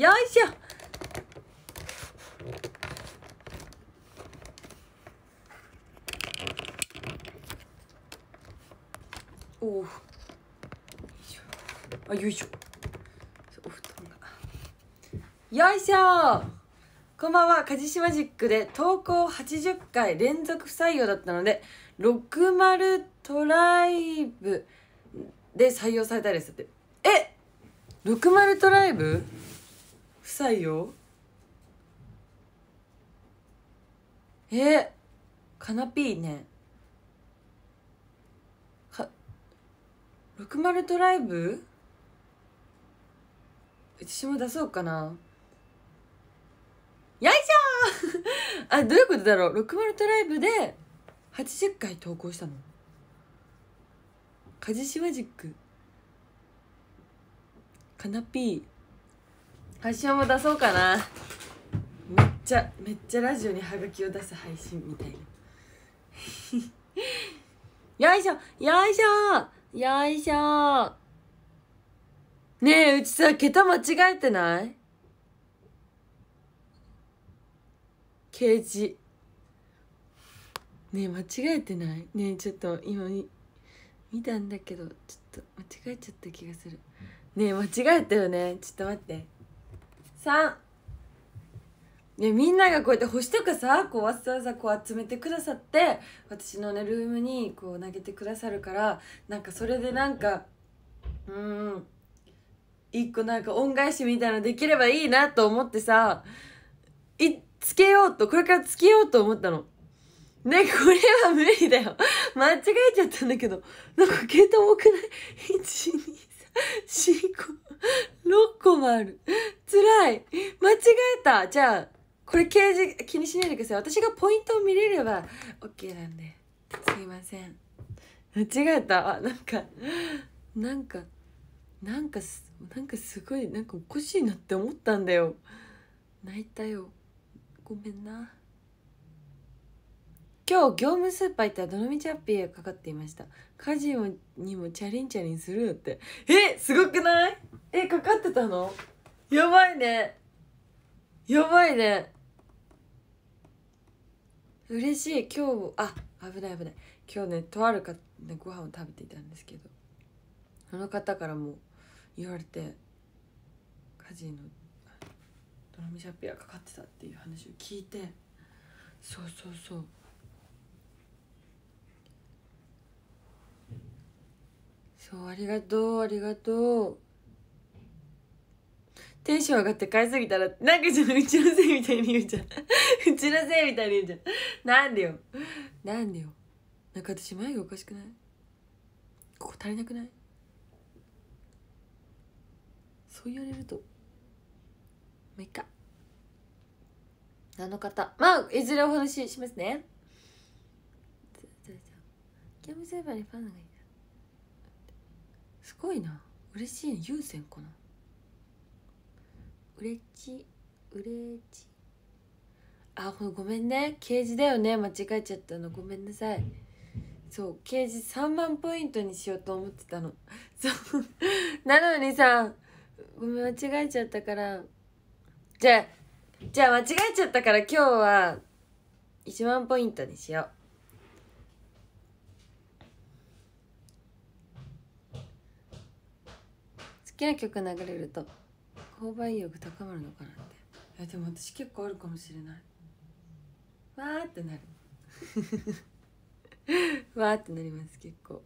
よいしょおあよいしょお布団がよいしょこんばんはカジシマジックで投稿80回連続不採用だったので60トライブで採用されたりすってえ60トライブいよえー、カナピーねか60トライブ私も出そうかなよいしょ あどういうことだろう60トライブで80回投稿したのカジシマジックカナピー発祥も出そうかなめっちゃめっちゃラジオにハガキを出す配信みたいな よいしょよいしょよいしょねえうちさ桁間違えてないケージねえ間違えてないねえちょっと今見たんだけどちょっと間違えちゃった気がするねえ間違えたよねちょっと待って3ね、みんながこうやって星とかさこうわざわざこう集めてくださって私のねルームにこう投げてくださるからなんかそれでなんかうん一個なんか恩返しみたいなできればいいなと思ってさいつけようとこれからつけようと思ったの。ね、これは無理だよ。間違えちゃったんだけど。なんか携帯重くない 4 個、6個もある。辛い。間違えた。じゃあ、これケージ気にしないでください。私がポイントを見れれば OK なんで。すいません。間違えた。あ、なんか、なんか、なんかす、なんかすごい、なんかおかしいなって思ったんだよ。泣いたよ。ごめんな。今日業務スーパー行ったらどのみちゃっぴーがかかっていました家事にもチャリンチャリンするってえすごくないえかかってたのやばいねやばいね嬉しい今日あ危ない危ない今日ねとあるか、ね、ご飯を食べていたんですけどあの方からも言われて家事のドラミシャッピーがかかってたっていう話を聞いてそうそうそうそうありがとうありがとうテンション上がって買いすぎたらなんかちょっとうちのせいみたいに言うじゃんう ちのせいみたいに言うじゃんなんでよなんでよなんか私眉毛おかしくないここ足りなくないそう言われるとまあいっかあの方まあいずれお話ししますねゲームセーバーにファンがいるすごいな嬉しい優先かなうれちうれちあごめんねケージだよね間違えちゃったのごめんなさいそうケージ3万ポイントにしようと思ってたのそう なのにさごめん間違えちゃったからじゃあじゃあ間違えちゃったから今日は1万ポイントにしようきな曲流れると購買意欲高まるのかなってえでも私結構あるかもしれないわーってなる わーってなります結構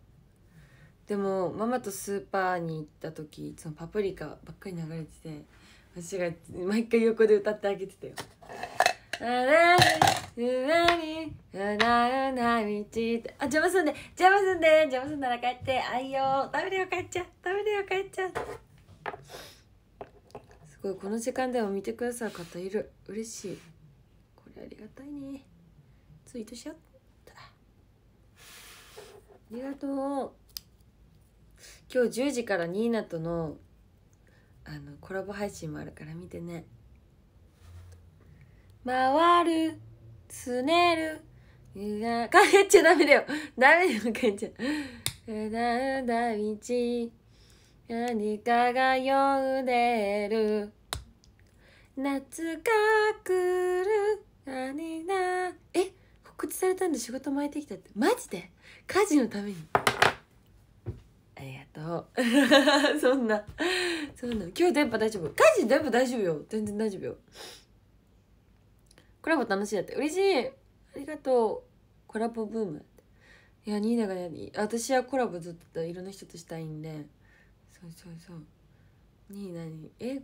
でもママとスーパーに行った時いつもパプリカばっかり流れてて私が毎回横で歌ってあげてたよ「あらうなうな道」って「あ邪魔すんで邪魔すんで邪魔すんなら帰ってあいよ食べるよ帰っちゃ食べるよ帰っちゃ」すごいこの時間でも見てくださる方いる嬉しいこれありがたいねツイートしよったありがとう今日10時からニーナとのあのコラボ配信もあるから見てね回るつねるうが帰っちゃダメだよダメだよ帰っちゃうだうだ道何かが呼んでる夏が来る何なえ告知されたんで仕事巻いてきたってマジで家事のためにありがとう そんなそんな今日電波大丈夫家事全部大丈夫よ全然大丈夫よコラボ楽しいだって嬉しいありがとうコラボブームいやニーナがや私はコラボずっといろんな人としたいんでそうそうそうに何え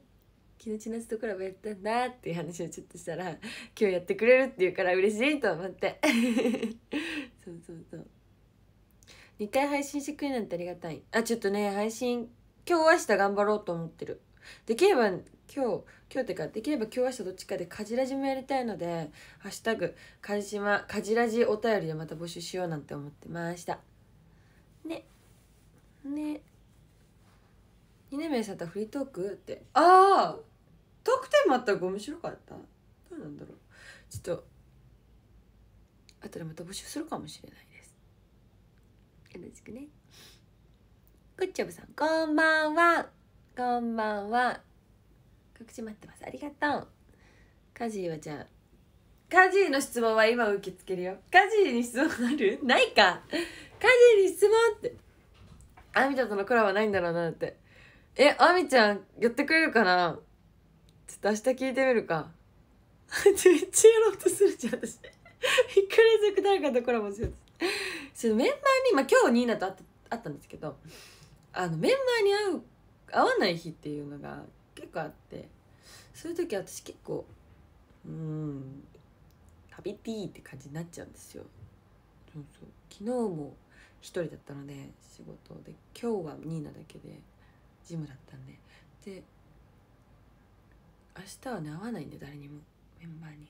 昨チナスとクラブやったんだっていう話をちょっとしたら今日やってくれるって言うから嬉しいと思って そうそうそう2回配信してくれなんてありがたいあちょっとね配信今日明日頑張ろうと思ってるできれば今日今日ってかできれば今日明日どっちかでカジラジもやりたいので「ハッシュタグカジシマカジラジお便り」でまた募集しようなんて思ってましたねね2年目にされたフリートークってああトークテーマあったら面白かったどうなんだろうちょっと後でまた募集するかもしれないですよろしくねグッチョブさんこんばんはこんばんは告知待ってますありがとうカジーはじゃあカジーの質問は今受け付けるよ。カジーに質問あるないか。カジーに質問って。アミタとのコラボはないんだろうなって。え、あみちゃん、やってくれるかなちょっと明日聞いてみるか。め っちゃやろうとするじゃん、私。一回く続誰かとコラボしようそのメンバーに、まあ、今日ニーナと会った会ったんですけど、あの、メンバーに会う、会わない日っていうのが結構あって、そういう時私結構、うん、ていいって感じになっちゃうんですよ。そうそう。昨日も一人だったので、仕事で、今日はニーナだけで。ジムだったんでで明日はね会わないんで誰にもメンバーに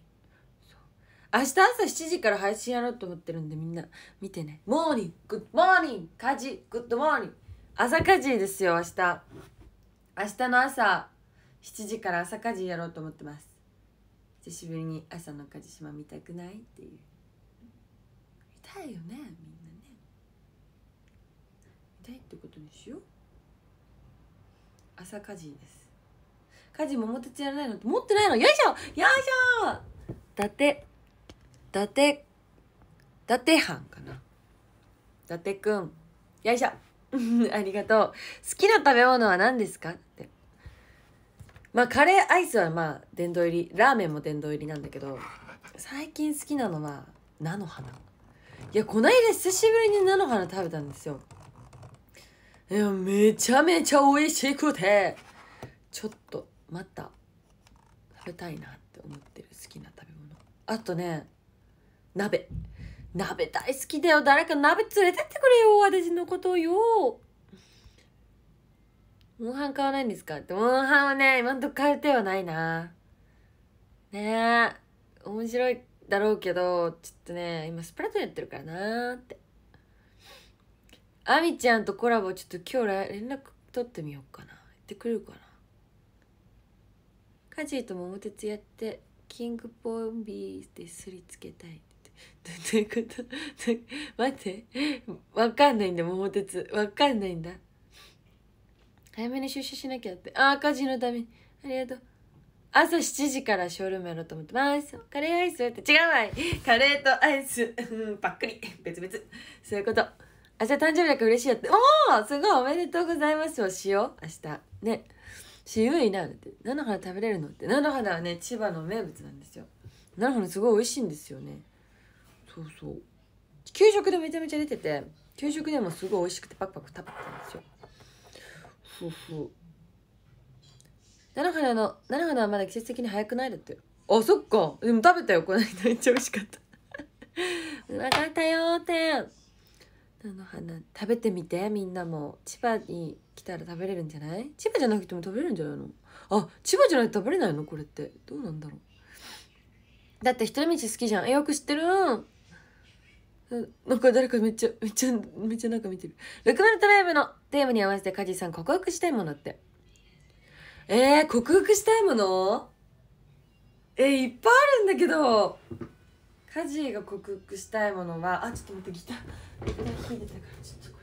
そう明日朝7時から配信やろうと思ってるんでみんな見てねモーニンググッドモーニング家事グッドモーニング朝家事ですよ明日明日の朝7時から朝家事やろうと思ってます久しぶりに朝の家事島見たくないっていう見たいよねみんなね見たいってことにしよう朝家事です家事桃鉄やらないのって持ってないのよいしょよいしょ伊達伊達伊達藩かな伊達くんよいしょ ありがとう好きな食べ物は何ですかってまあカレーアイスはまあ殿堂入りラーメンも殿堂入りなんだけど最近好きなのは菜の花いやこないだ久しぶりに菜の花食べたんですよいや、めちゃめちゃ美味しくて、ちょっとまた食べたいなって思ってる好きな食べ物。あとね、鍋。鍋大好きだよ。誰か鍋連れてってくれよ。私のことをよ。モンハン買わないんですかって、モンハンはね、今んとこ買え手はないな。ねえ、面白いだろうけど、ちょっとね、今スプラトゥーンやってるからなーって。あみちゃんとコラボちょっと今日連絡取ってみようかな行ってくれるかなカジーと桃鉄やってキングポンビーですりつけたいどういうこと待ってわかんないんだ桃鉄わかんないんだ早めに出社しなきゃってああ家事のためにありがとう朝7時からショールームやろうと思ってますカレーアイスって違うわいカレーとアイスうんパックリ別々そういうこと明日誕生日だから嬉しいやって。おおすごいおめでとうございますをしよう。明日。ね。しゆいな。って。菜の花食べれるのって。菜の花はね、千葉の名物なんですよ。菜の花すごい美味しいんですよね。そうそう。給食でめちゃめちゃ出てて、給食でもすごい美味しくてパクパク食べてたんですよ。そうそう。菜の花の、菜の花はまだ季節的に早くないだって。あ、そっか。でも食べたよ。この間めっちゃ美味しかった。かったよーてん。菜の花食べてみてみんなも千葉に来たら食べれるんじゃない千葉じゃなくても食べれるんじゃないのあ千葉じゃないと食べれないのこれってどうなんだろうだって一人道好きじゃんよく知ってるなんか誰かめっちゃめっちゃめっちゃなんか見てる6ルトライブのテーマに合わせて梶さん克服したいものってえー、克服したいものえー、いっぱいあるんだけど家事が克服したいものはあちょっと待ってギターギター弾いてたからちょっとこ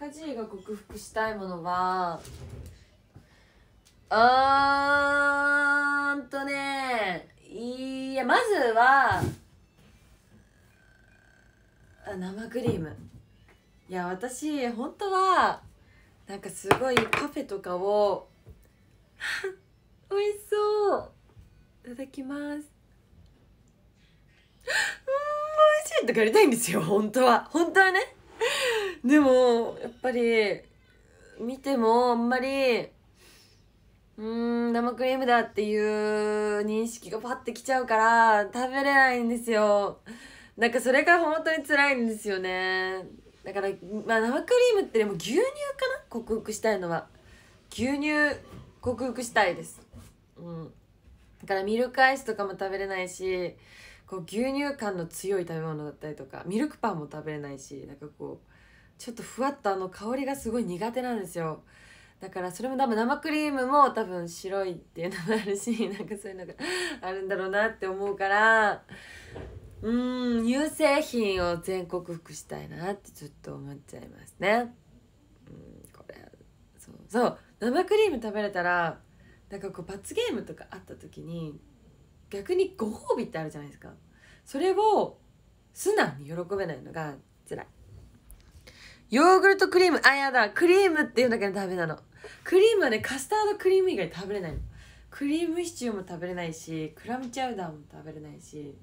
れ家事が克服したいものはあんとねいやまずは生クリームいや私本当はなんかすごいパフェとかを 美味しそういただきます美味しいとかやりたいんですよ本当は本当はねでもやっぱり見てもあんまりうん生クリームだっていう認識がパッてきちゃうから食べれないんですよなんかそれが本当に辛いんですよねだから、まあ、生クリームってでも牛乳かな克服したいのは牛乳克服したいですうんだからミルクアイスとかも食べれないしこう牛乳感の強い食べ物だったりとかミルクパンも食べれないしなんかこうちょっとふわっとあの香りがすごい苦手なんですよだからそれも多分生クリームも多分白いっていうのもあるし なんかそういうのがあるんだろうなって思うからうん乳製品を全国服したいなってちょっと思っちゃいますねうんこれそうそう生クリーム食べれたらなんかこう罰ゲームとかあった時に逆にご褒美ってあるじゃないですかそれを素直に喜べないのが辛いヨーグルトクリームあやだクリームっていうだけのダメなのクリームはねカスタードクリーム以外食べれないのクリームシチューも食べれないしクラムチャウダーも食べれないし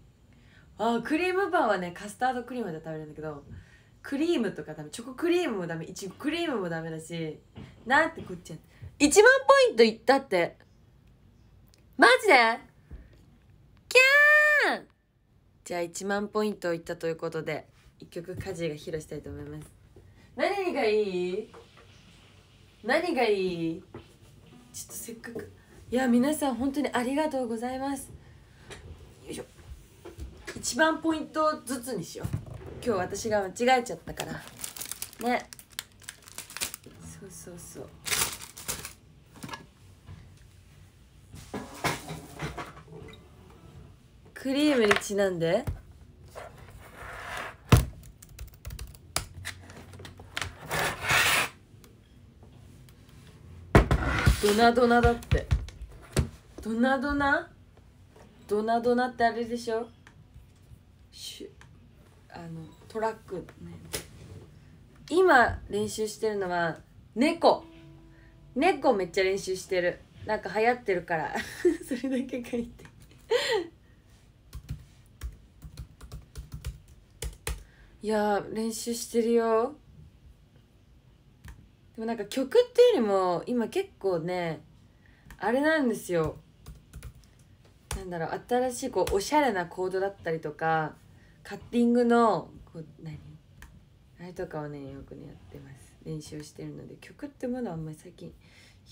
あクリームパンはねカスタードクリームで食べれるんだけどクリームとかダメチョコクリームもダメイチクリームもダメだしなってこっちゃ1万ポイントいったってマジでャーじゃあ1万ポイントいったということで、一曲家事が披露したいと思います。何がいい何がいいちょっとせっかく。いや、皆さん本当にありがとうございます。よいしょ。1万ポイントずつにしよう。今日私が間違えちゃったから。ね。そうそうそう。クリームにちなんでドナドナだってドナドナドナドナってあれでしょしゅあのトラック、ね、今練習してるのは猫猫めっちゃ練習してるなんか流行ってるから それだけ書いていや練習してるよでもなんか曲っていうよりも今結構ねあれなんですよなんだろう新しいこうおしゃれなコードだったりとかカッティングのこう何あれとかをねよくねやってます練習してるので曲ってものはあんまり最近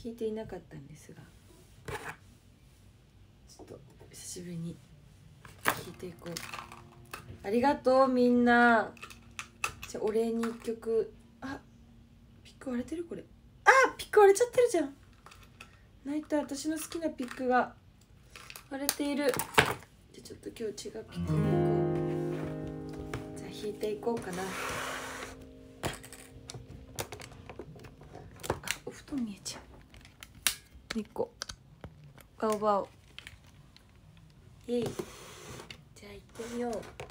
弾いていなかったんですがちょっと久しぶりに弾いていこう。ありがとうみんなじゃお礼に一曲あピック割れてるこれあピック割れちゃってるじゃん泣いた私の好きなピックが割れているじゃちょっと今日違うピックこうじゃあ弾いていこうかなあお布団見えちゃう猫バオバオイエイじゃあ行ってみよう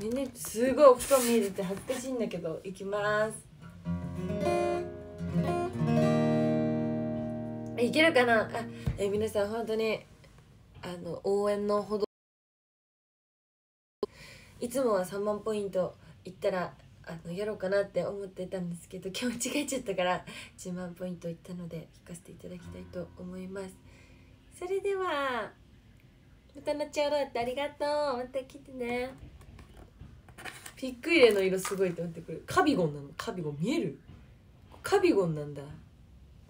ねねすごいお布団見えてて恥ずかしいんだけどいきますいけるかなあえ皆さん本当にあの応援のほどいつもは3万ポイントいったらあのやろうかなって思ってたんですけど今日間違えちゃったから10万ポイントいったので引かせていただきたいと思いますそれではまた後ほどってありがとうまた来てねピック入れの色すごいってなってくるカビゴンなのカビゴン見えるカビゴンなんだ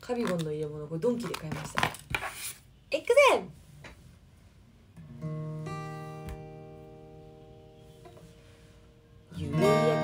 カビゴンの入れ物これドンキで買いましたいくぜゆ夕や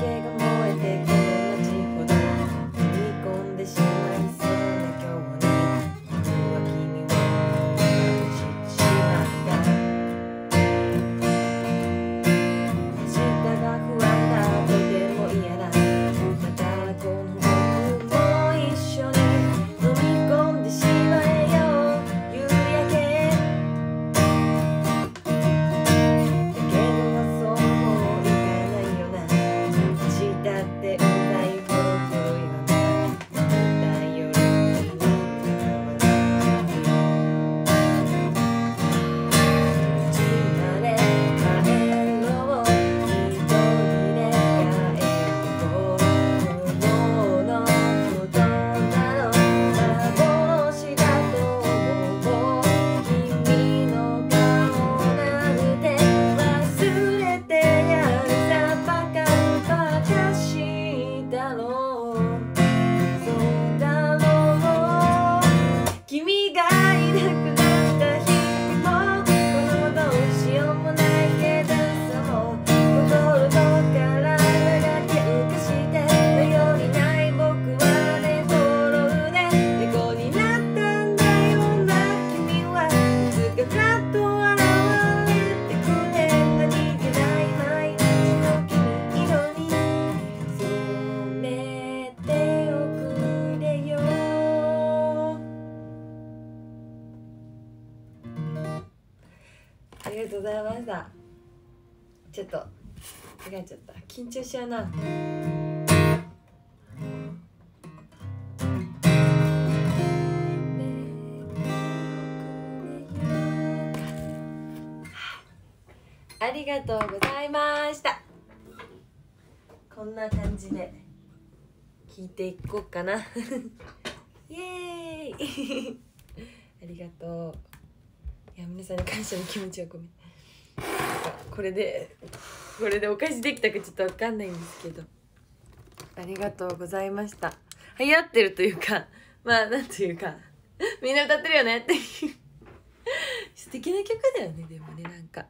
ちょっと間違えちゃった緊張しちゃうなありがとうございましたこんな感じで聞いていこうかなイエーイ ありがとういや皆さんに感謝の気持ちを込めてこれでこれでお返しできたかちょっと分かんないんですけどありがとうございました流行ってるというかまあなんというかみんな歌ってるよねっていう素敵な曲だよねでもねなんか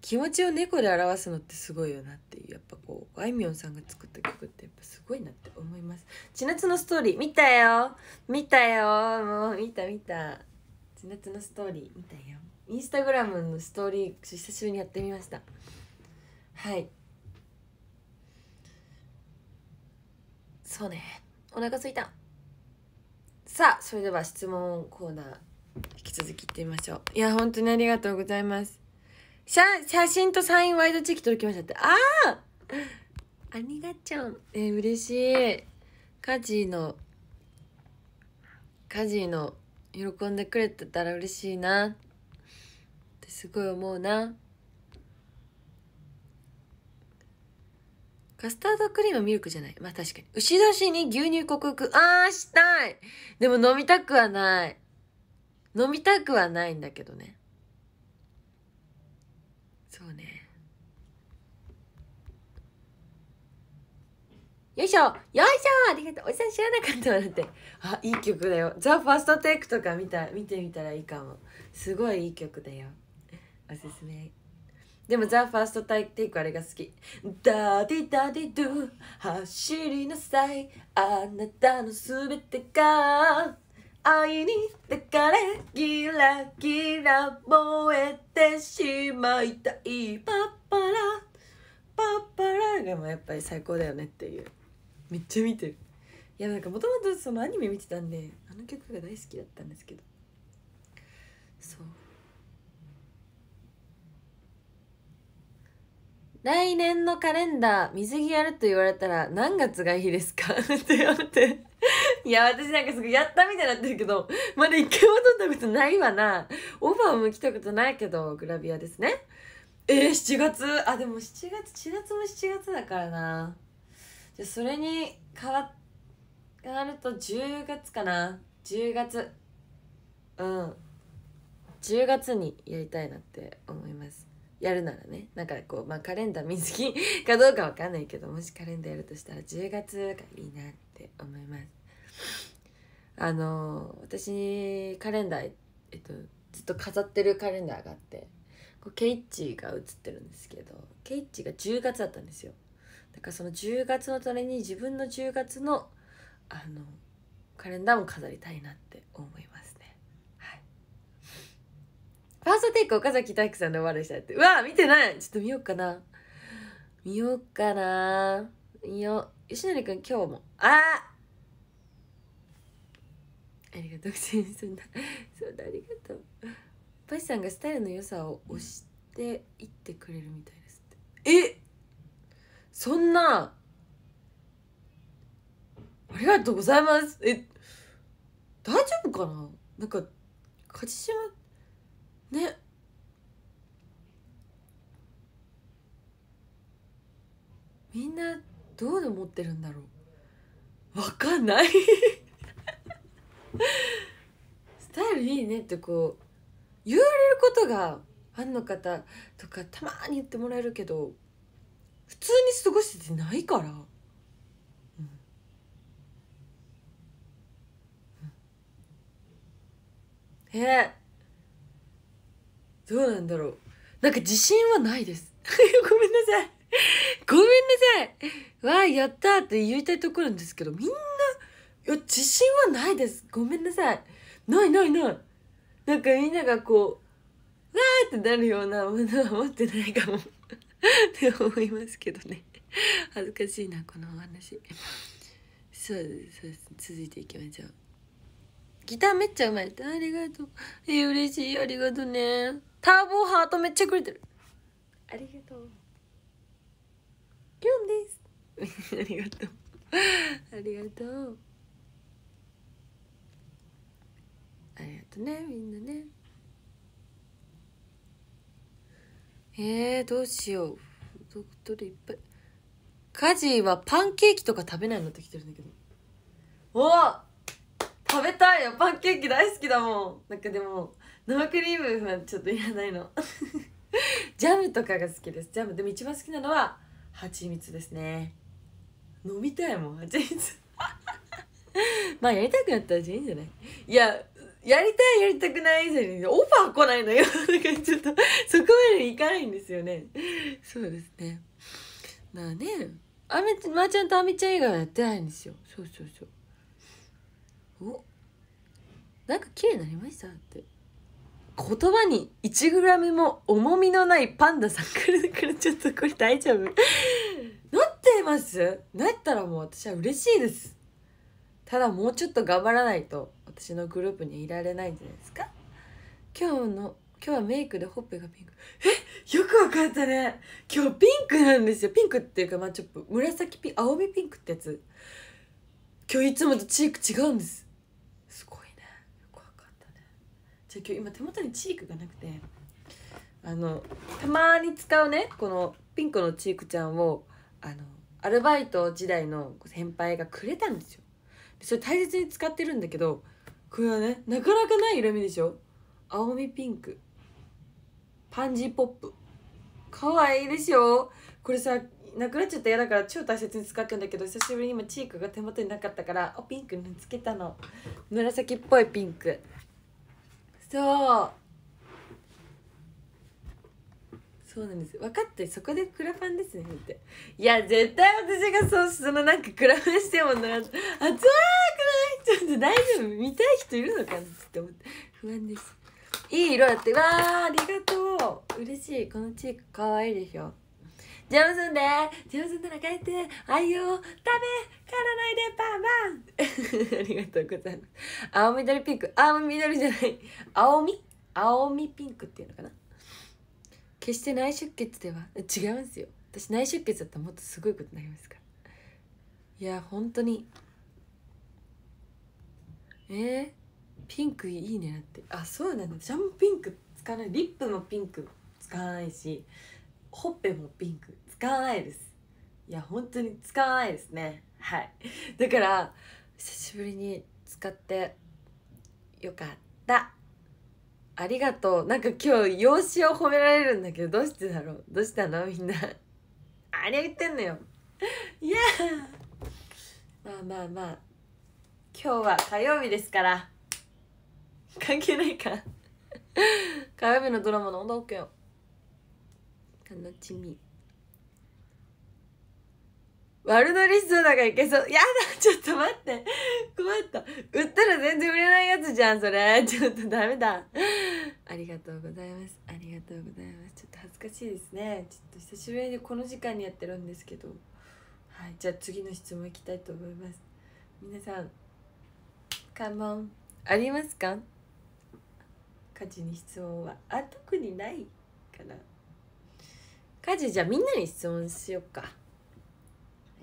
気持ちを猫で表すのってすごいよなっていうやっぱこうあいみょんさんが作った曲ってやっぱすごいなって思います千夏のストーリー見たよ見たよもう見た見た千夏のストーリー見たよインスタグラムのストーリー久しぶりにやってみましたはいそうねお腹すいたさあそれでは質問コーナー引き続きいってみましょういや本当にありがとうございます写写真とサインワイドチェキ届きましたってああありがちゃんえー、嬉しい家事の家事の喜んでくれてたら嬉しいなってすごい思うなカスタードクリームミルクじゃない。まあ確かに。牛年に牛乳克服。ああしたいでも飲みたくはない。飲みたくはないんだけどね。そうね。よいしょよいしょありがとうおじさん知らなかったわだて。あ、いい曲だよ。ザ・ファーストテイクとか見た、見てみたらいいかも。すごいいい曲だよ。おすすめでもザ・ファーストタイテイクあれが好きダディダディドゥ走りなさいあなたのすべてが愛に抱かれギラギラ燃えてしまいたいパッパラパッパラがもやっぱり最高だよねっていうめっちゃ見てるいやなんかもともとそのアニメ見てたんであの曲が大好きだったんですけどそう来年のカレンダー水着やると言われたら何月がいいですか って言われていや私なんかすぐやったみたいになってるけどまだ一回も撮ったことないわなオファーも来たことないけどグラビアですねえー、7月あでも7月4月も7月だからなじゃそれに変わると10月かな10月うん10月にやりたいなって思いますやるならねなんかこうまあカレンダー水着かどうかわかんないけどもしカレンダーやるとしたら10月がいいなって思いますあの私カレンダー、えっと、ずっと飾ってるカレンダーがあってこうケイッチが写ってるんですけどケイッチが10月だったんですよだからその10月のために自分の10月のあのカレンダーも飾りたいなって思いますファーストテイク岡崎体育さんでわりし人って。うわ見てないちょっと見ようかな。見ようかな。見よう。吉成くん今日も。あありがとう。そんな、そんなありがとう。パシさんがスタイルの良さを押していってくれるみたいですって。えそんなありがとうございます。え、大丈夫かななんか、勝ちって。ねみんなどう思ってるんだろうわかんないスタイルいいねってこう言われることがファンの方とかたまに言ってもらえるけど普通に過ごしててないから、うんうん、えーどうなんだろうなんか自信はないです ごめんなさいごめんなさいわあやったって言いたいところなんですけどみんないや自信はないですごめんなさいないないないなんかみんながこうわーってなるようなものは持ってないかもって思いますけどね恥ずかしいなこのお話そうそう続いていきましょうギターめっちゃうまいって。ありがとう。えー、嬉しい。ありがとうね。ターボハートめっちゃくれてる。ありがとう。キュンです。ありがとう。ありがとう。ありがとうね、みんなね。えー、どうしよう。ドクトいっぱい。家事はパンケーキとか食べないのってきてるんだけど。おっ食べたいよパンケーキ大好きだもんなんかでも生クリームはちょっといらないの ジャムとかが好きですジャムでも一番好きなのは蜂蜜ですね飲みたいもん蜂蜜 まあやりたくなったらいいんじゃないいややりたいやりたくない以前にオファー来ないのよだ からちょっとそこまでいかないんですよねそうですねまあねあめまー、あ、ちゃんとあみちゃん以外はやってないんですよそうそうそうおなんか綺麗になりましたって言葉に1グラムも重みのないパンダさんくるくるちょっとこれ大丈夫なってますなったらもう私は嬉しいですただもうちょっと頑張らないと私のグループにいられないんじゃないですか今日の今日はメイクでほっぺがピンクえよくわかったね今日ピンクなんですよピンクっていうかまあちょっと紫ピン青みピンクってやつ今日いつもとチーク違うんですじゃ今日今手元にチークがなくてあのたまに使うねこのピンクのチークちゃんをあのアルバイト時代の先輩がくれたんですよそれ大切に使ってるんだけどこれはねなかなかない色味でしょ青みピンクパンジーポップかわいいでしょこれさなくなっちゃった嫌だから超大切に使ってるんだけど久しぶりに今チークが手元になかったからおピンクにつけたの紫っぽいピンクそうそうなんです分かってそこでクラファンですねっていや絶対私がそうそのなんかクラファンしてもなあつわくないちょっと大丈夫見たい人いるのかなって思って不安ですいい色だってわーありがとう嬉しいこのチークかわいいでしょジャムすんでジャムすんで中入ってあいよ食べからないでバンバン ありがとうございます青緑ピンク青緑じゃない青み青みピンクっていうのかな決して内出血では違いますよ私内出血だったらもっとすごいことになりますからいや本当にえー、ピンクいいねってあそうなんだジャムピンク使わないリップもピンク使わないしほっぺもピンク使わないですいや本当に使わないですねはいだから久しぶりに使ってよかったありがとうなんか今日用紙を褒められるんだけどどうしてだろうどうしたのみんなあれ言ってんのよいやまあまあまあ今日は火曜日ですから関係ないか火曜日のドラマのオッケーよ楽しみワルドリストだからいけそう。やだ、ちょっと待って。困った。売ったら全然売れないやつじゃん、それ。ちょっとダメだ。ありがとうございます。ありがとうございます。ちょっと恥ずかしいですね。ちょっと久しぶりにこの時間にやってるんですけど。はい、じゃあ次の質問いきたいと思います。皆さん、カモン、ありますか家事に質問は。あ、特にないかな。家事じゃあみんなに質問しよっか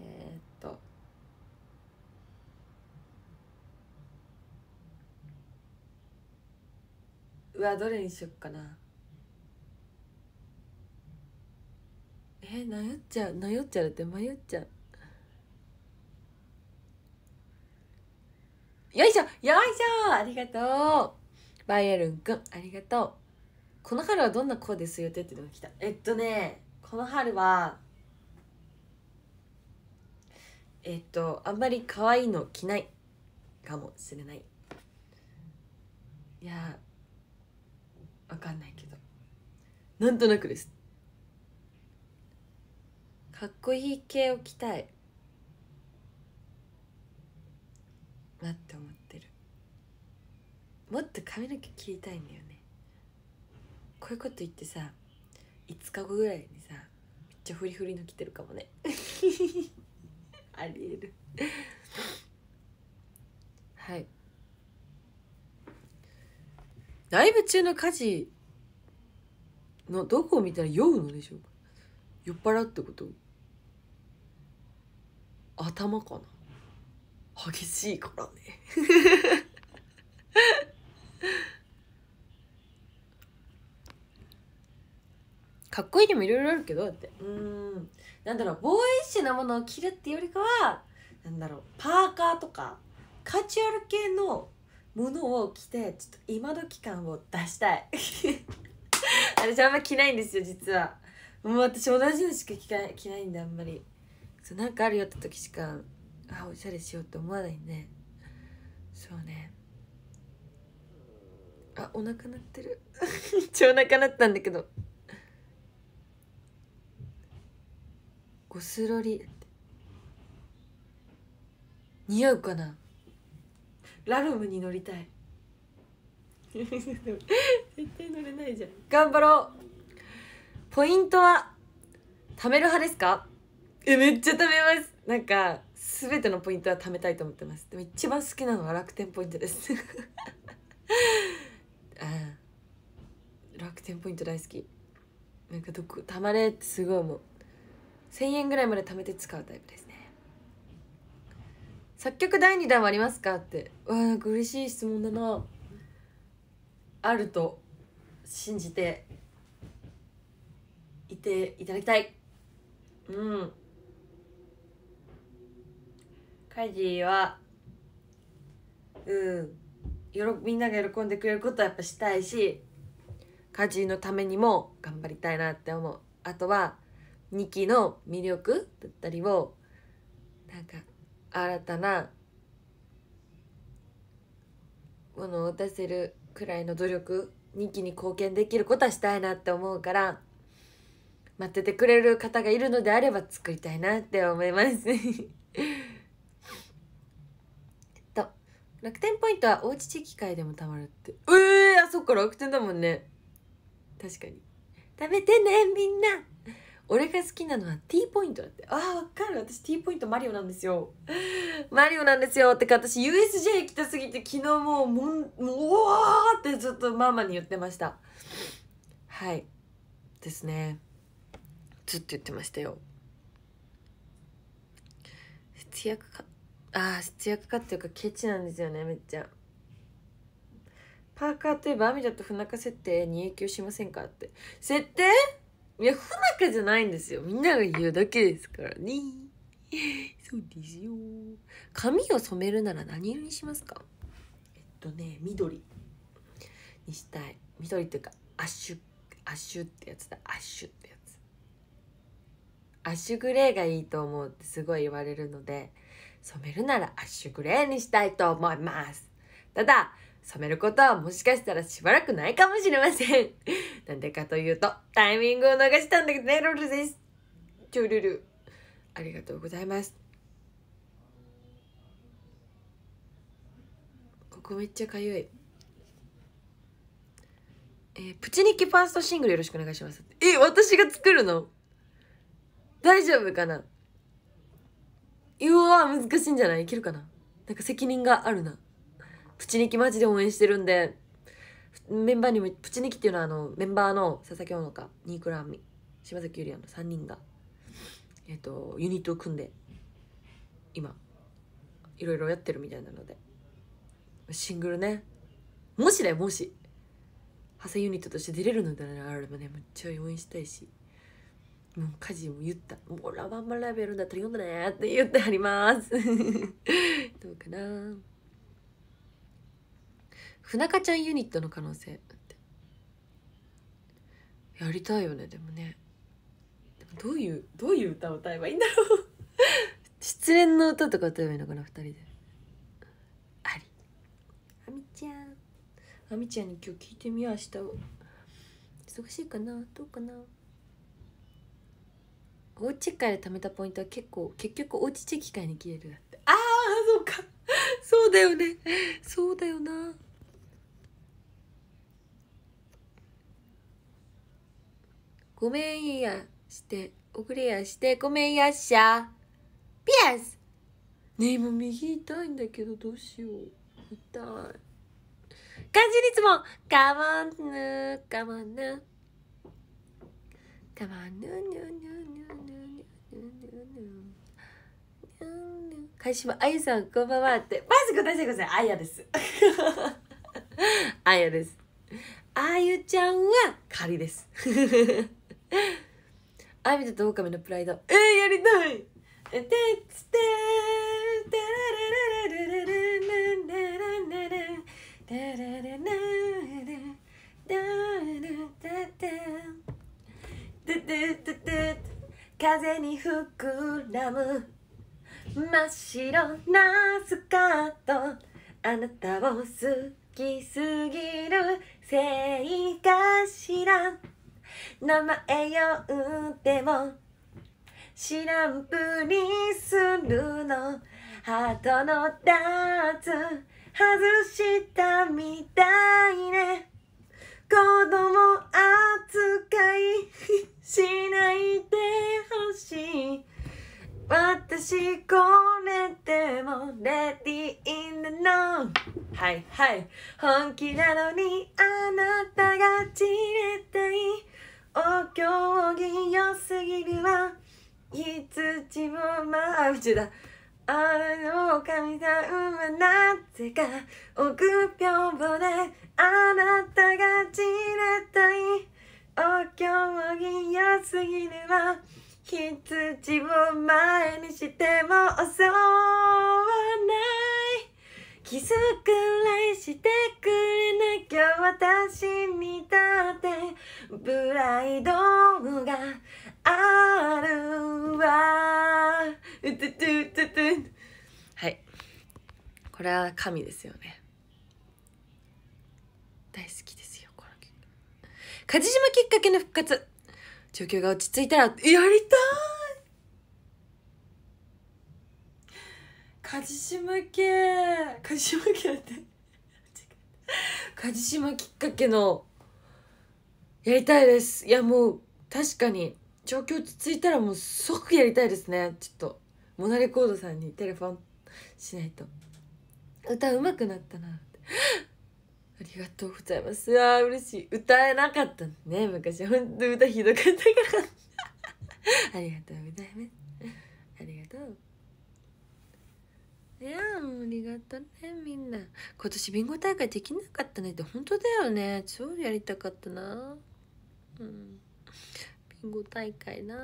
えー、っとうわどれにしよっかなえー、迷っちゃう迷っちゃうって迷っちゃうよいしょよいしょありがとうバイエルンくんありがとうこの春はどんな子ですよってってのが来たえっとねこの春はえっとあんまり可愛いの着ないかもしれないいやわかんないけどなんとなくですかっこいい系を着たいなって思ってるもっと髪の毛切りたいんだよねこういうこと言ってさ5日後ぐらいにさめっちゃフリフリの来てるかもね ありえるはいライブ中の家事のどこを見たら酔うのでしょうか酔っ払うってこと頭かな激しいからね かっこいいでもいろいろあるけどだってうんなんだろうボーイッシュなものを着るっていうよりかはなんだろうパーカーとかカジュアル系のものを着てちょっと今どき感を出したい私 あんま着ないんですよ実はもう私同じのしか着ない着ないんであんまりそうなんかあるよって時しかあおしゃれしようって思わないねそうねあお腹鳴ってる 超お腹鳴ったんだけどゴスロリ似合うかなラルムに乗りたい 絶対乗れないじゃん頑張ろうポイントは貯める派ですかえめっちゃ貯めますなんか全てのポイントは貯めたいと思ってますでも一番好きなのは楽天ポイントです あ楽天ポイント大好きなんかどこたまれってすごい思う1000円ぐらいまで貯めて使うタイプですね作曲第2弾はありますかってわなんか嬉しい質問だなあると信じていていただきたいうんカイジはうんよろみんなが喜んでくれることはやっぱしたいしジーのためにも頑張りたいなって思うあとは2期の魅力だったりをなんか新たなものを出せるくらいの努力2期に貢献できることはしたいなって思うから待っててくれる方がいるのであれば作りたいなって思いますえっ と楽天ポイントはおうち地域会でもたまるってええー、あそっか楽天だもんね確かに食べてねみんな俺が好きなのは T ポイントだってああわかる私 T ポイントマリオなんですよマリオなんですよってか私 USJ 行きたすぎて昨日もうもんもうおーってずっとママに言ってましたはいですねずっと言ってましたよ節約かああ節約かっていうかケチなんですよねめっちゃパーカーといえばアミだと不仲設定に影響しませんかって設定いや、不仲じゃないんですよ。みんなが言うだけですからね。そうですよ。髪を染めるなら何色にしますかえっとね、緑にしたい。緑っていうか、アッシュ、アッシュってやつだ。アッシュってやつ。アッシュグレーがいいと思うってすごい言われるので、染めるならアッシュグレーにしたいと思います。ただ、冷めることはもしかしたらしばらくないかもしれません。なんでかというと、タイミングを逃したんだけどね、ロールです。チュルル。ありがとうございます。ここめっちゃかゆい。えー、プチニキファーストシングルよろしくお願いします。え、私が作るの大丈夫かなうわ、難しいんじゃないいけるかななんか責任があるな。プチニキマジで応援してるんで、メンバーにも、プチニキっていうのはあの、メンバーの佐々木穂香、新倉亜美、島崎ゆりやの3人が、えっ、ー、と、ユニットを組んで、今、いろいろやってるみたいなので、シングルね、もしだ、ね、よ、もし。派生ユニットとして出れるのであればね、めっちゃ応援したいし。もう家事も言った。もうラバンマライブやるんだったら読んだねって言ってあります。どうかなふなかちゃんユニットの可能性やりたいよねでもねでもどういうどういう歌を歌えばいいんだろう失恋の歌とか歌えばいいのかな2人でありあみちゃんあみちゃんに今日聞いてみよう明日を忙しいかなどうかなおうち会で貯めたポイントは結構結局おうちチェキ会に消えるだってああそうかそうだよねそうだよなごめんやして、遅れやして、ごめんやっしゃ。ピアスねえ、今右痛いんだけど、どうしよう。痛い。漢字につも、かまんぬ、かまんぬ。かまんぬ、ぬ、ぬ、ぬ、ぬ、ぬ、ぬ、ぬ、ぬ。開始はあゆさん、こんばんはって。まずク出してください。あやです。あやです。あゆちゃんはかりです。ア ミとオオカミのプライドえー、やりたいてつててれれれれれれれれれれれれれれれれ風に膨ラむ真っ白なスカートあなたを好きすぎるせいかしら名前呼んでも知らんぷりするのハートのダーツ外したみたいね子供扱い しないでほしい私これでもレディーインのはいはい本気なのにあなたが散れたいお行儀良すぎるわいつちもまあ宇宙だあの神さんはなぜか臆病ぼであなたがじれたいお行儀良すぎるわ羊を前にしても襲わない気づくらいしてくれなきゃ私にだってプライドがあるわはいこれは神ですよね大好きですよこの曲梶島きっかけの復活状況が落ち着いたらやりたい梶島家梶島家って島 きっかけのやりたいですいやもう確かに状況落ち着いたらもう即やりたいですねちょっとモナレコードさんにテレフォンしないと歌うまくなったな ありがとうございますうや嬉しい歌えなかったね昔ほんと歌ひどかったから ありがとうございますありがとうねありがとうねみんな今年ビンゴ大会できなかったねって本当だよね超やりたかったなうんビンゴ大会な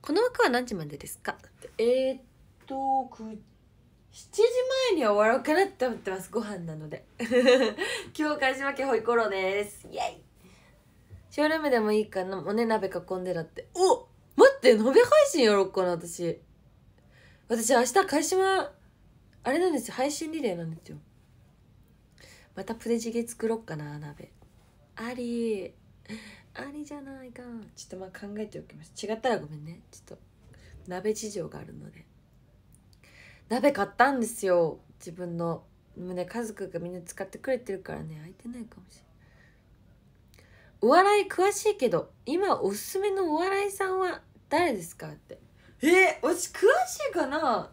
この枠は何時までですかえー、っと7時前には終わろうかなって思ってますご飯なので 今日鹿島家ホイコロですイエイショールームでもいいかなおね鍋囲んでだってお待って鍋配信やろうかな私私明日会はあれなんですよ配信リレーなんですよまたプレジゲ作ろっかな鍋ありありじゃないかちょっとまあ考えておきます違ったらごめんねちょっと鍋事情があるので鍋買ったんですよ自分の胸、ね、家族がみんな使ってくれてるからね空いてないかもしれないお笑い詳しいけど今おすすめのお笑いさんは誰ですかってえー、私詳しいかなは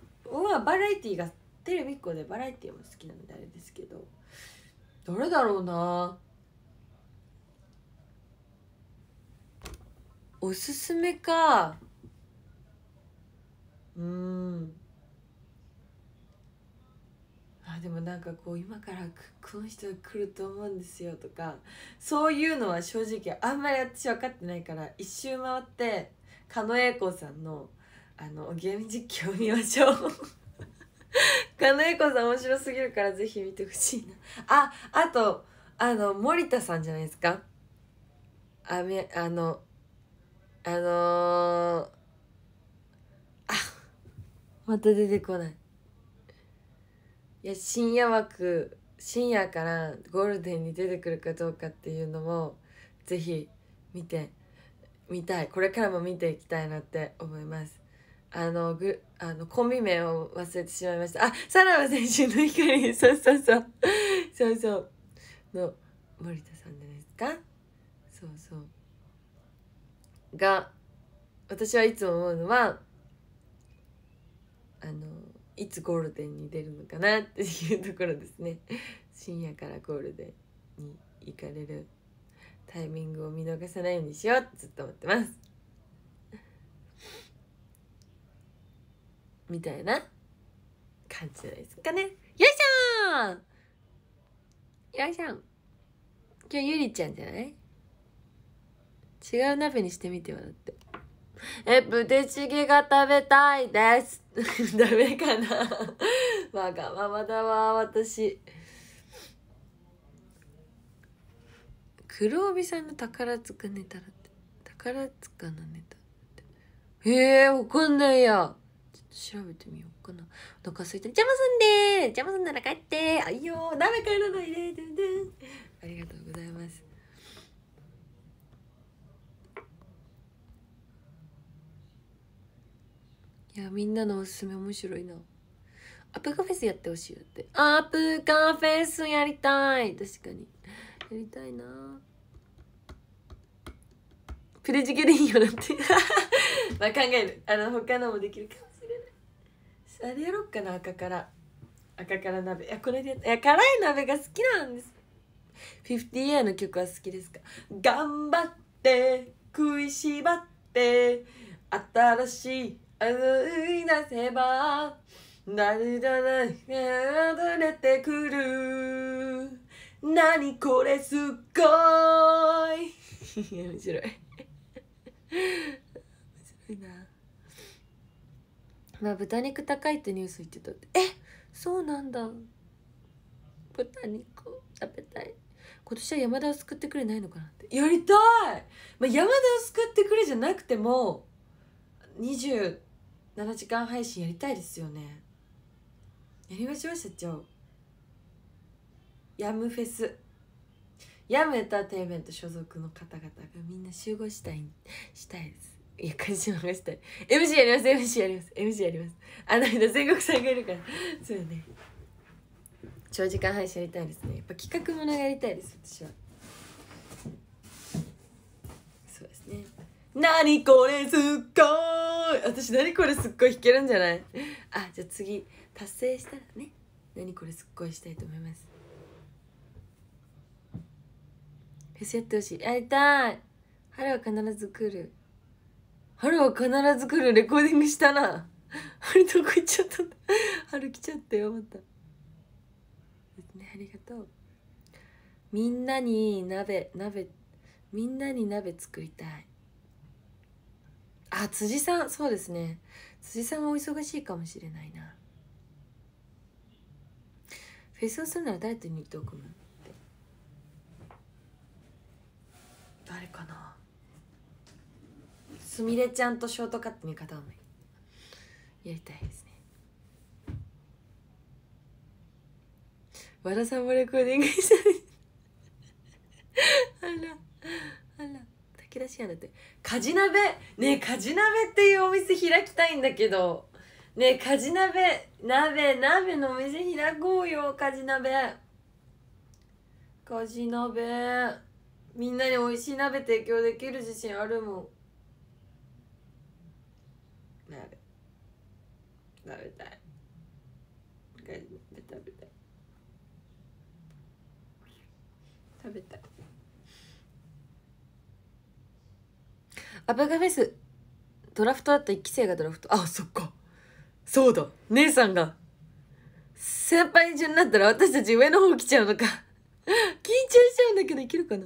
バラエティーがテレビっ子でバラエティーも好きなのであれですけどどれだろうなおすすめかうんあでもなんかこう今からこの人が来ると思うんですよとかそういうのは正直あんまり私分かってないから一周回って狩野英孝さんのあのゲーム実況見ましょう 金え子さん面白すぎるからぜひ見てほしいなああとあの森田さんじゃないですかあめあのあのー、あまた出てこないいや深夜枠深夜からゴールデンに出てくるかどうかっていうのもぜひ見てみたいこれからも見ていきたいなって思いますあの、ぐ、あの、コンビ名を忘れてしまいました。あ、さらば青春の光、そうそうそう。そうそう。の、森田さんじゃないですかそうそう。が、私はいつも思うのは、あの、いつゴールデンに出るのかなっていうところですね。深夜からゴールデンに行かれるタイミングを見逃さないようにしようってずっと思ってます。みたいな感じですかね。よいしょーよいしょ今日ゆりちゃんじゃない違う鍋にしてみてはだって。え、ブテチゲが食べたいです。ダメかな わがままだわ、私。黒帯さんの宝塚ネタだって。宝塚のネタだって。ええー、わかんないや。調べてみようかなお腹すいた邪魔すんで邪魔すんなら帰ってあいよダメ帰らないでありがとうございますいやみんなのおすすめ面白いなアップカフェスやってほしいよってアップカフェスやりたい確かにやりたいなプレジゲでいいよなんて まあ考えるあの他のもできるかあれやろっかな赤から赤から鍋いやこれでいや辛い鍋が好きなんです 50A の曲は好きですか頑張って食いしばって新しいあい出せば何だないれてくる何これすっごい 面白い 面白いなまあ豚肉高いってニュース言ってたってえそうなんだ豚肉食べたい今年は山田を救ってくれないのかなってやりたい、まあ、山田を救ってくれじゃなくても27時間配信やりたいですよねやりましょう社長ヤムフェスヤムエンターテインメント所属の方々がみんな集合したいしたいですや、感じ流した MC やります、MC やります、MC やります。あ、の間、全国さんがいるから。そうよね。長時間配信やりたいですね。やっぱ企画ものやりたいです、私は。そうですね。何これすっごい私何これすっごい弾けるんじゃないあ、じゃあ次、達成したらね、何これすっごいしたいと思います。フェスやってほしい。やりたい春は必ず来る。春は必ず来るレコーディングしたな。春どこ行っちゃった春来ちゃったよ、また。ね、ありがとう。みんなに鍋、鍋、みんなに鍋作りたい。あ、辻さん、そうですね。辻さんはお忙しいかもしれないな。フェスをするなら誰と言っておくのって。誰かなすみれちゃんとショートカットに片思いやりたいですね和田さんもレコーディングしたあらあら炊き出し屋なってかじ鍋ねえかじ鍋っていうお店開きたいんだけどねえかじ鍋鍋鍋のお店開こうよかじ鍋かじ鍋みんなに美味しい鍋提供できる自信あるもん食べたい食べたい食べたいアバガフェスドラフトだった1期生がドラフトあそっかそうだ姉さんが先輩順になったら私たち上の方来ちゃうのか 緊張しちゃうんだけどいけるかな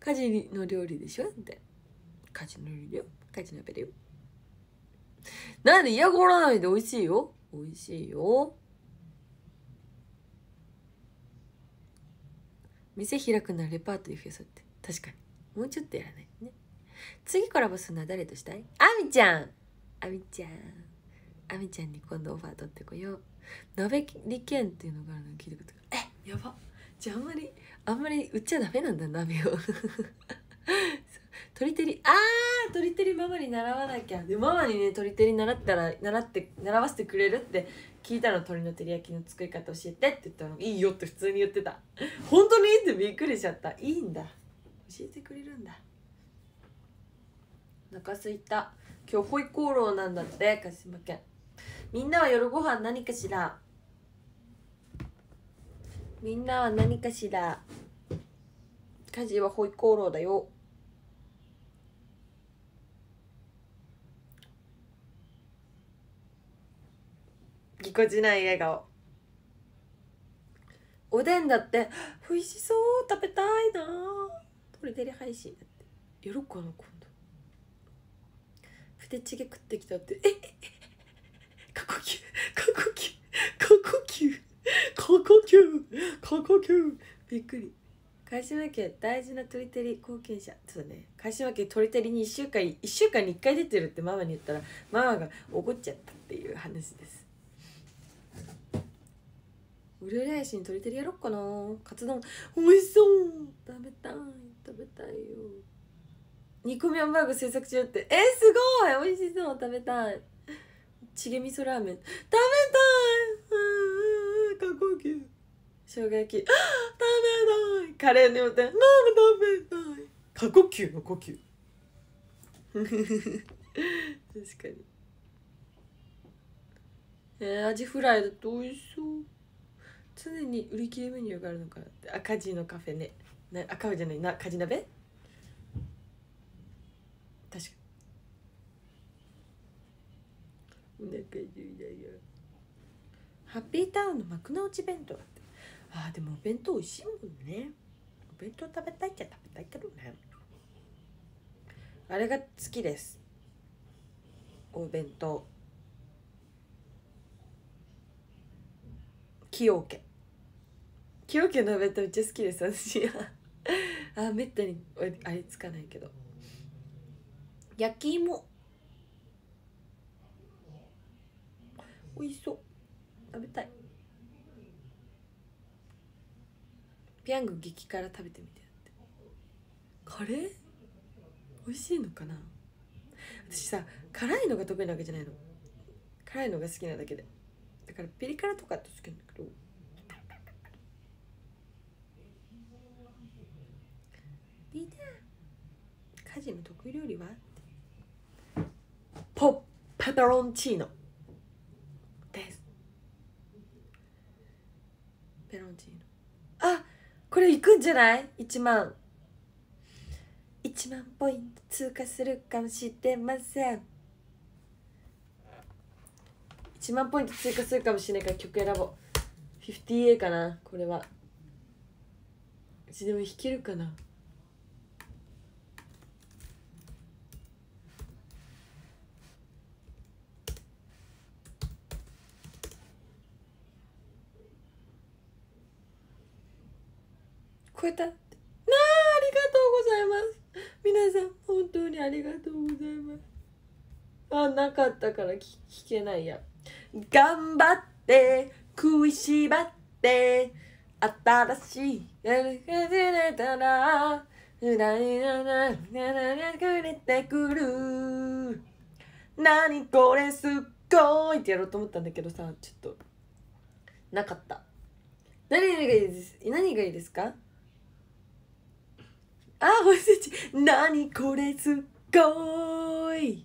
家事の料理でしょって家事の料理だよ家事の鍋だよなんで嫌がらないで美味しいよ。美味しいよ。店開くならレパートリー増やそうって。確かに。もうちょっとやらないね。次コラボするのは誰としたいあみちゃんあみちゃん。あみちゃんに今度オファー取ってこよう。鍋利り券っていうのがあるの聞いたことえやばじゃああんまりあんまり売っちゃダメなんだ鍋を鳥テリあー鳥テリママに習わなきゃでママにね鳥テリ習ったら習って習わせてくれるって聞いたの鳥の照り焼きの作り方教えてって言ったのいいよって普通に言ってた本当にってびっくりしちゃったいいんだ教えてくれるんだお腹すいた今日ホイコーローなんだって鹿島県みんなは夜ご飯何かしらみんなは何かしら家事はホイコーローだよぎこちない笑顔おでんだって美味しそう食べたいなトリテレ配信だってやろうかな今度プテチゲ食ってきたってえ過呼吸過呼吸過呼吸過呼吸過呼吸びっくり鹿島県大事な鳥照り貢献者そうね鹿島県鳥照りに1週間1週間に1回出てるってママに言ったらママが怒っちゃったっていう話です無料配信取り照りやろっかなカツ丼美味しそう食べたい食べたいよ煮込みハンバーグ制作中ってえー、すごい美味しそう食べたいチゲ味噌ラーメン食べたいうんうん高級生姜焼き食べたいカレーの予定マ食べたい過呼吸の呼吸 確かにえー、アジフライだと美味しそう常に売り切れメニューがあるのかって赤字のカフェねな赤字じゃないなカジ鍋確かお腹痛いだよハッピータウンの幕の内弁当だってああでもお弁当美味しいもんねお弁当食べたいっちゃ食べたいけどねあれが好きですお弁当崎陽軒崎陽軒の弁当めっちゃ好きです私 あめったにありつかないけど焼き芋おいしそう食べたいピアング激辛食べてみてってカレー美味しいのかな私さ辛いのが得意なわけじゃないの辛いのが好きなだけでだからピリ辛とかって好きなんだけどーー家事の得意料理はポッペペロンチーノですペロンチーノあこれいくんじゃない1万1万ポイント通過するかもしれません1万ポイント追加するかもしれないから曲選ぼう 50A かなこれはうちでも弾けるかなえたなあありがとうございます皆さん本当にありがとうございますあなかったから聞けないや頑張って食いしばって新しいやるかずれたらうらいらなくれてくる何これすっごいってやろうと思ったんだけどさちょっとなかった何がいいです何がいいですかあ、ほいせち。何これすっごい。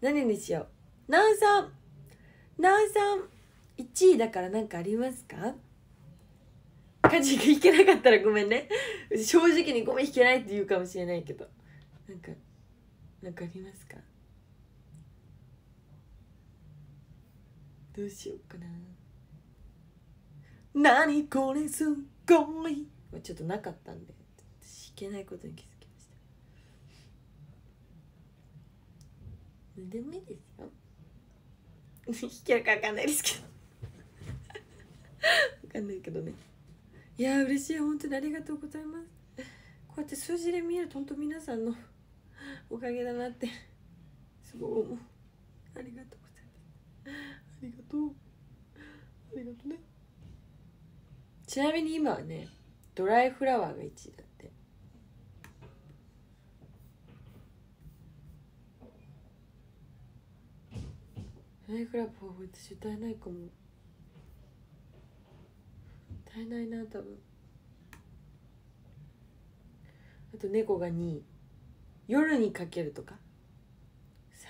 何にしよう。なおさん。なおさん。1位だから何かありますか家事が弾けなかったらごめんね。正直にごめん弾けないって言うかもしれないけど。なんか、なんかありますかどうしようかな。何これすっごい。ちょっとなかったんで。けないことに気づきました何でもいいですよ弾 けるか分かんないですけど分かんないけどねいや嬉しい本当にありがとうございますこうやって数字で見えると本当皆さんのおかげだなってすごい思うありがとうございますありがとうありがとうねちなみに今はねドライフラワーが1位だナイフラブは私歌えないかも歌えないな多分あと猫が2位夜にかけるとか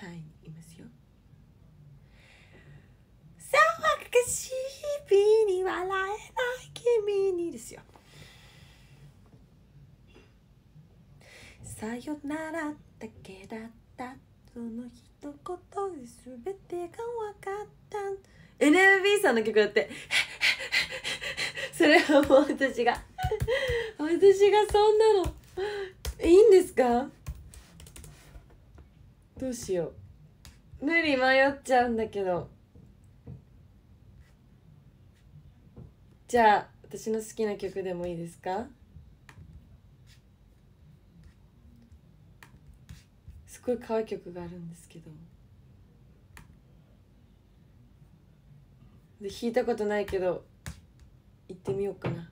3位にいますよさ騒がしい日に笑えない君にですよさよならだけだったその日のことで全てが分かった NMB さんの曲だって それはもう私が 私がそんなのいいんですかどうしよう無理迷っちゃうんだけどじゃあ私の好きな曲でもいいですかごい可愛い曲があるんですけどで弾いたことないけど行ってみようかな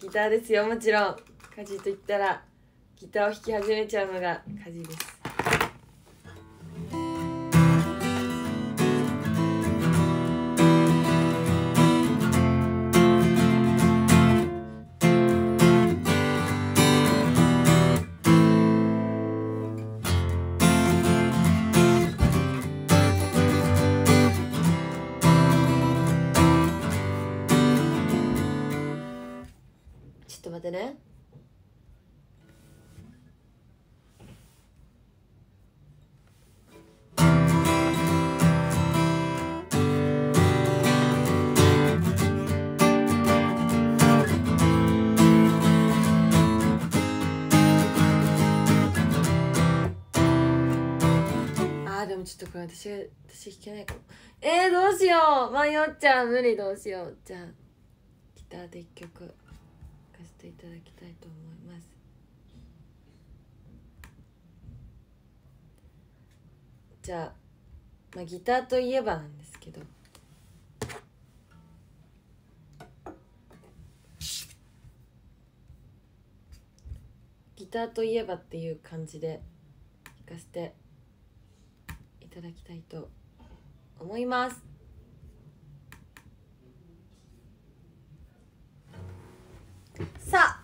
ギターですよもちろん家事といったらギターを弾き始めちゃうのが家事ですょっとこれ私が私弾けないかもえー、どうしよう迷っちゃう無理どうしようじゃあギターで一曲弾かせていただきたいと思いますじゃあまあギターといえばなんですけどギターといえばっていう感じで弾かせてただきたいと思いますさあ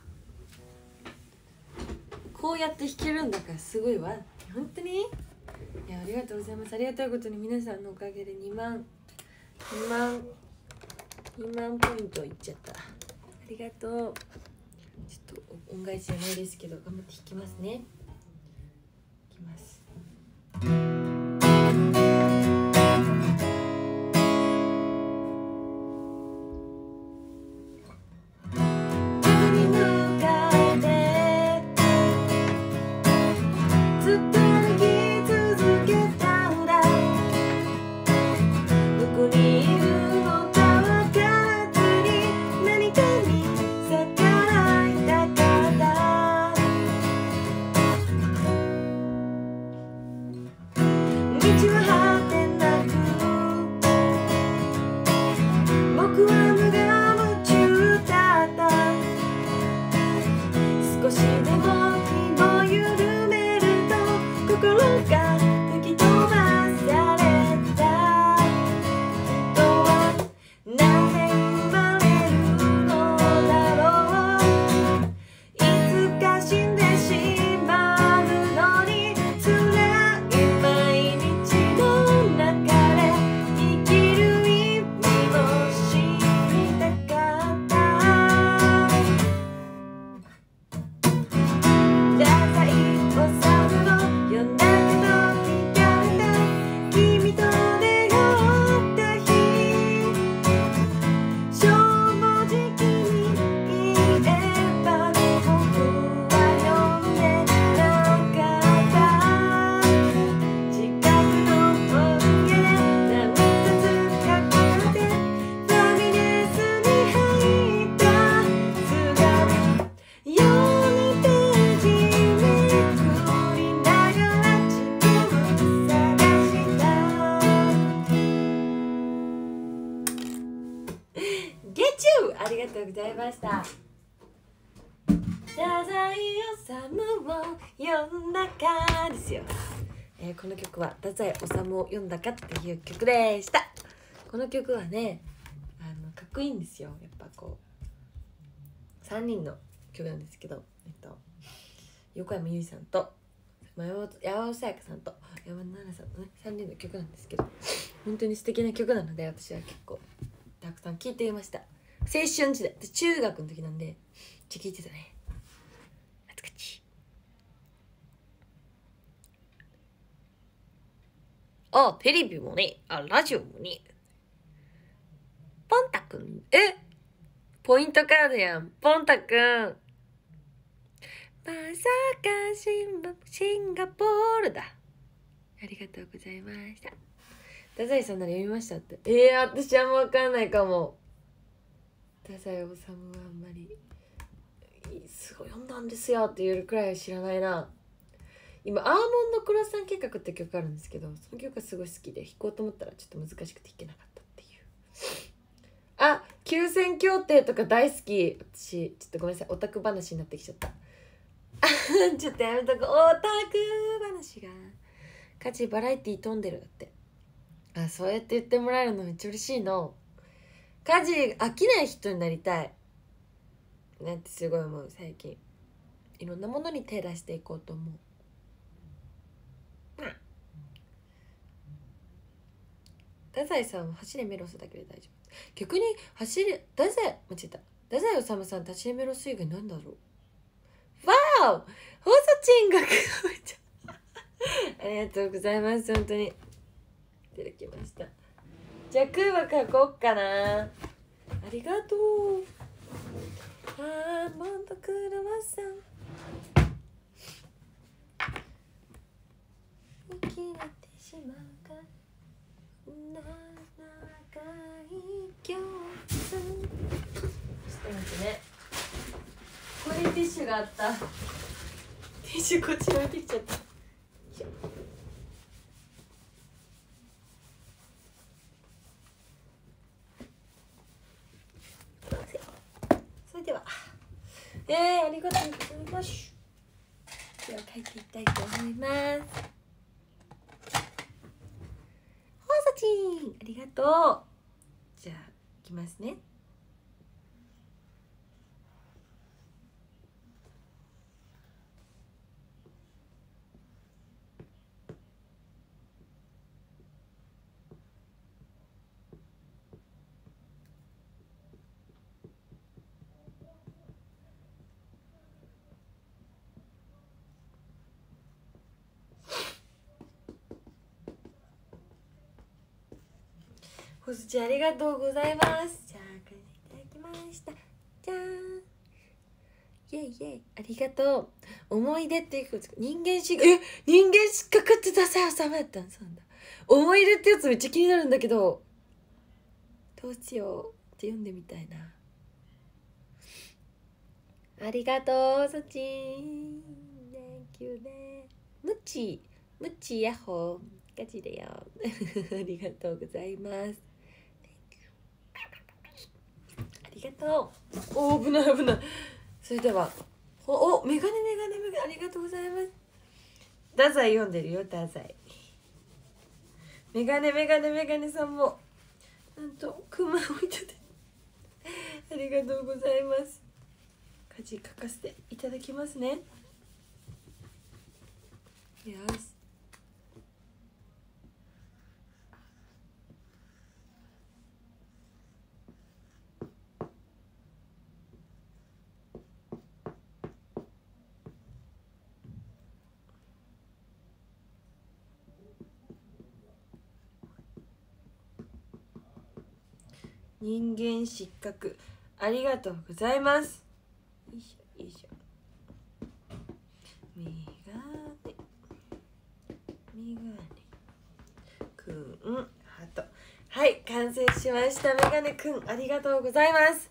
こうやって弾けるんだからすごいわ本当にいやありがとうございますありがたいことに皆さんのおかげで2万2万2万ポイントいっちゃったありがとうちょっと恩返しじゃないですけど頑張って弾きますねました太宰治を読んだかですよ、えー、この曲は太宰治を読んだかっていう曲でしたこの曲はねあのかっこいいんですよやっぱこう3人の曲なんですけど、えっと、横山由依さんと山尾さやかさんと山奈々さんとね3人の曲なんですけど本当に素敵な曲なので私は結構たくさん聴いていました。青春時代中学の時なんでち聞いてたね懐かしいあテレビもねあラジオもねポンタくんえポイントカードやんポンタくんまさかシンバシンガポールだありがとうございました太宰さんなら読みましたってえー、私あんま分かんないかも太宰治はあんまりすごい読んだんですよって言えるくらい知らないな今「アーモンドクロスさん計画」って曲あるんですけどその曲がすごい好きで弾こうと思ったらちょっと難しくて弾けなかったっていうあ休戦協定とか大好き私ちょっとごめんなさいオタク話になってきちゃった ちょっとやめとこオタク話が価値バラエティー飛んでるってあそうやって言ってもらえるのめっちゃ嬉しいの家事飽きない人になりたいなんてすごい思う最近いろんなものに手出していこうと思う太宰さんは走れメロスだけで大丈夫逆に走れ太宰間違えた太宰治さん立ちメロス以外なんだろうわお放送賃額ありがとうございます本当にいただきましたじゃあ空は書こうかなありがとうあーモンドクロワッサン生きれてしまうか長いちょっと待ってねここにティッシュがあったティッシュこっち置いてきちゃったてはえー、ありがとうございますでは書いていきたいと思いますほうさちんありがとうじゃあいきますねほすちありがとうございますじゃあいただきましたじゃんイェイイェイありがとう思い出っていう人間失格え人間失格ってダサいやったんそうな思い出ってやつめっちゃ気になるんだけどどうしようって読んでみたいなありがとうそちん Thank you ねむちむちやほーガチだよ ありがとうございますありがとうお危ない危ないそれではおおメガネメガネメガネありがとうございます太宰読んでるよ太宰メガネメガネメガネさんもなんとクマをいただありがとうございます家事書かせていただきますねよし人間失格ありがとうございますよいしょよいしょ眼鏡眼鏡くんハートはい完成しました眼鏡くんありがとうございます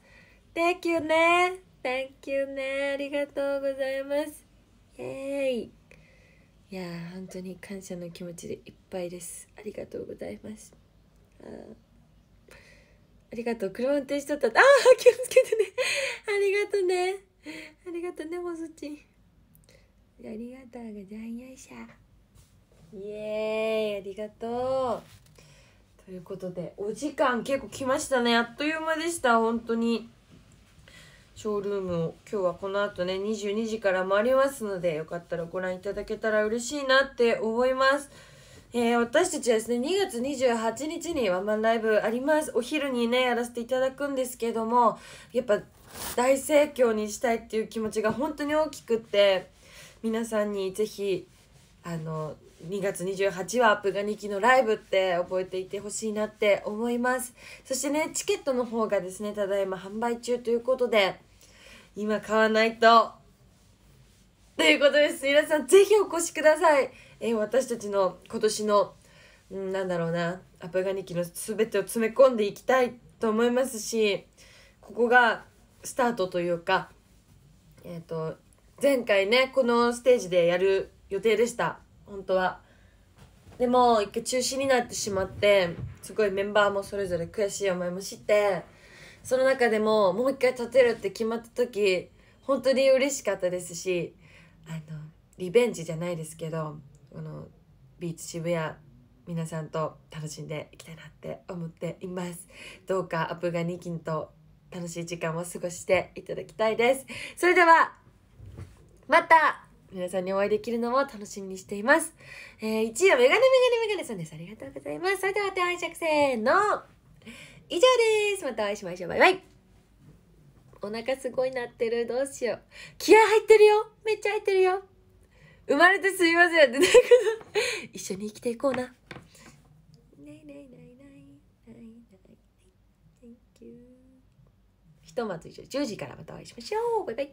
Thank you ね Thank you ねありがとうございますイエーイいやー本当に感謝の気持ちでいっぱいですありがとうございますあありがとう。車運転しとった。ああ、気をつけてね。ありがとうね。ありがとうね、ボスチン。ありがとうがじゃんよいしょ。イエーイ、ありがとう。ということで、お時間結構来ましたね。あっという間でした、本当に。ショールームを今日はこの後ね、22時からもありますので、よかったらご覧いただけたら嬉しいなって思います。えー、私たちはですね2月28日にワンマンライブありますお昼にねやらせていただくんですけどもやっぱ大盛況にしたいっていう気持ちが本当に大きくって皆さんにぜひあの2月28はアップが2期のライブって覚えていてほしいなって思いますそしてねチケットの方がですねただいま販売中ということで今買わないとということです皆さんぜひお越しくださいえ私たちの今年の、うん、なんだろうなアプガニキの全てを詰め込んでいきたいと思いますしここがスタートというか、えーと、前回ねこのステージでやる予定でした本当は。でも一回中止になってしまってすごいメンバーもそれぞれ悔しい思いもしてその中でももう一回立てるって決まった時本当に嬉しかったですしあのリベンジじゃないですけどあのビーチ渋谷皆さんと楽しんでいきたいなって思っていますどうかアプガニキンと楽しい時間を過ごしていただきたいですそれではまた皆さんにお会いできるのを楽しみにしています。えー、1位はメガネメガネメガネさんです。ありがとうございます。それでは手拝借せーの。以上です。またお会いしましょう。バイバイ。お腹すごいなってる。どうしよう。気合入ってるよ。めっちゃ入ってるよ。生まれてすみませんってけど一緒に生きていこうなひとまず以上10時からまたお会いしましょうバイバイ